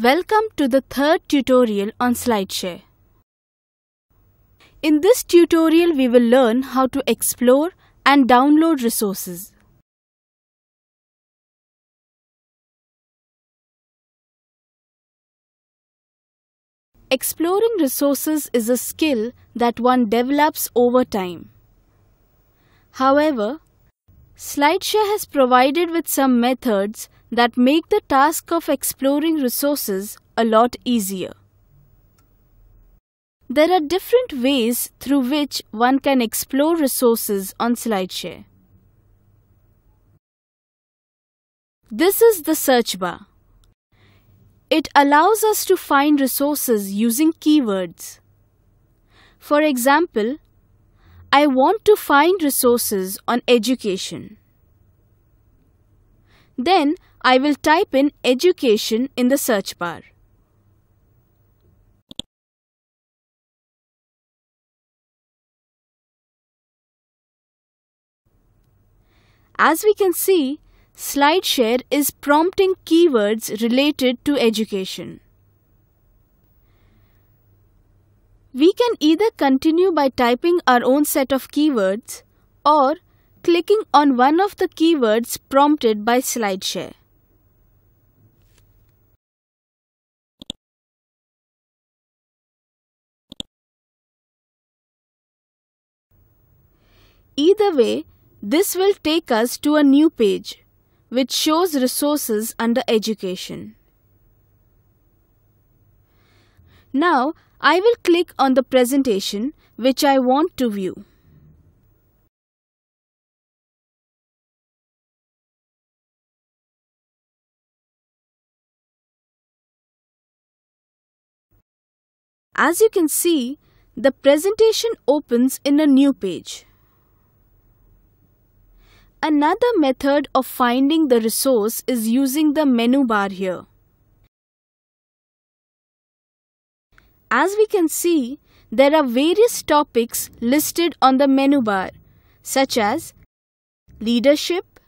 Welcome to the third tutorial on SlideShare. In this tutorial we will learn how to explore and download resources. Exploring resources is a skill that one develops over time. However, SlideShare has provided with some methods that make the task of exploring resources a lot easier. There are different ways through which one can explore resources on SlideShare. This is the search bar. It allows us to find resources using keywords. For example, I want to find resources on education. Then I will type in education in the search bar. As we can see, SlideShare is prompting keywords related to education. We can either continue by typing our own set of keywords or clicking on one of the keywords prompted by SlideShare. Either way, this will take us to a new page which shows resources under education. Now I will click on the presentation which I want to view. As you can see, the presentation opens in a new page. Another method of finding the resource is using the menu bar here. As we can see, there are various topics listed on the menu bar such as leadership,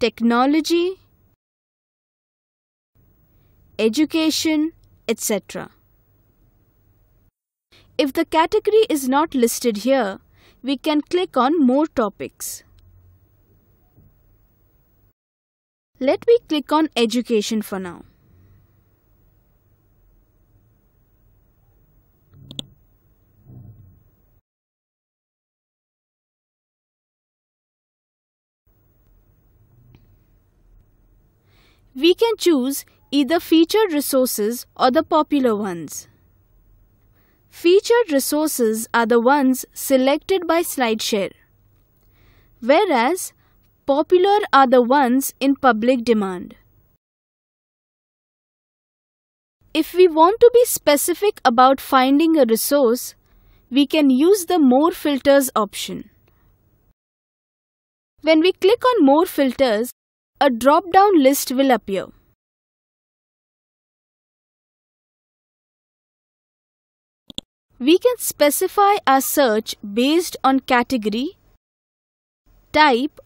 technology, education, etc. If the category is not listed here, we can click on More Topics. Let me click on Education for now. We can choose either featured resources or the popular ones. Featured resources are the ones selected by SlideShare, whereas popular are the ones in public demand. If we want to be specific about finding a resource, we can use the More Filters option. When we click on More Filters, a drop-down list will appear. We can specify our search based on category, type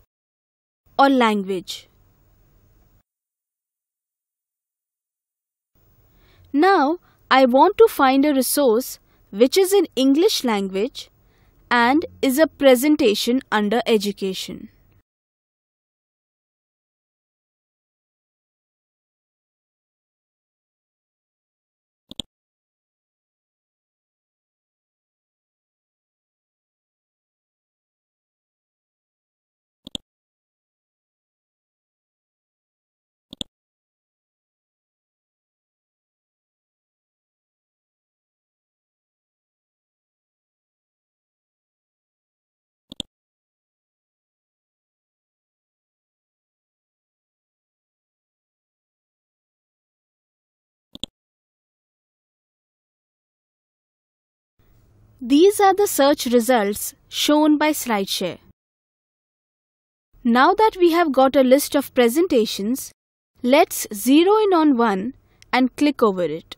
or language. Now, I want to find a resource which is in English language and is a presentation under education. These are the search results shown by SlideShare. Now that we have got a list of presentations, let's zero in on one and click over it.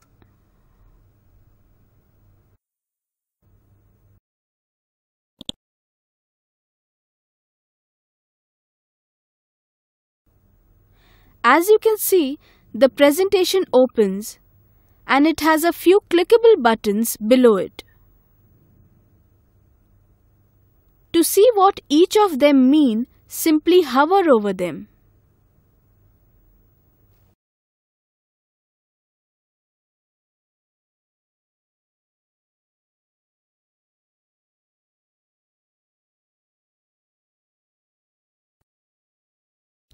As you can see, the presentation opens and it has a few clickable buttons below it. To see what each of them mean, simply hover over them.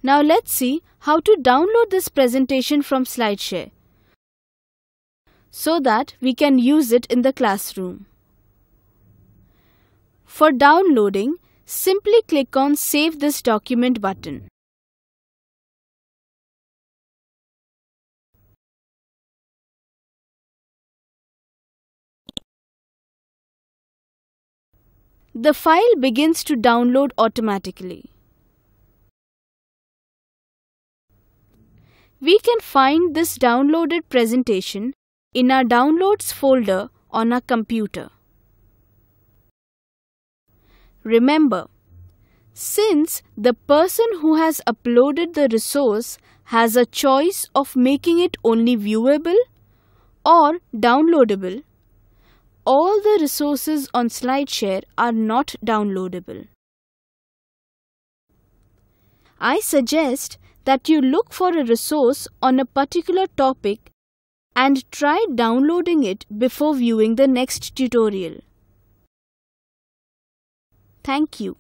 Now let's see how to download this presentation from SlideShare so that we can use it in the classroom. For downloading, simply click on Save this document button. The file begins to download automatically. We can find this downloaded presentation in our Downloads folder on our computer. Remember, since the person who has uploaded the resource has a choice of making it only viewable or downloadable, all the resources on SlideShare are not downloadable. I suggest that you look for a resource on a particular topic and try downloading it before viewing the next tutorial. Thank you.